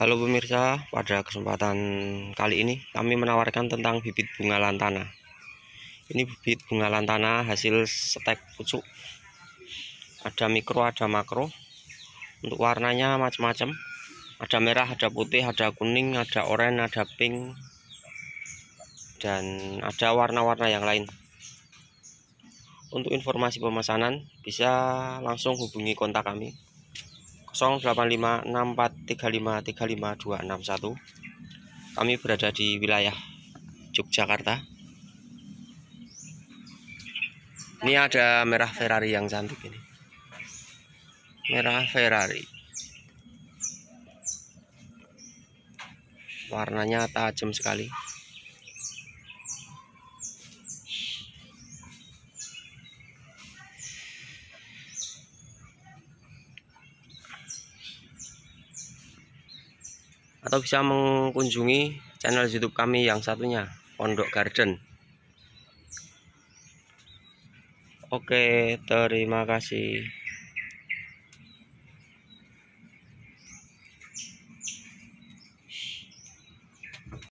Halo pemirsa, pada kesempatan kali ini kami menawarkan tentang bibit bunga lantana. Ini bibit bunga lantana hasil stek pucuk. Ada mikro, ada makro. Untuk warnanya macam-macam. Ada merah, ada putih, ada kuning, ada oranye, ada pink. Dan ada warna-warna yang lain. Untuk informasi pemesanan bisa langsung hubungi kontak kami 085643535261. Kami berada di wilayah Yogyakarta. Ini ada merah Ferrari yang cantik ini. Merah Ferrari. Warnanya tajam sekali. atau bisa mengunjungi channel YouTube kami yang satunya Pondok Garden. Oke, terima kasih.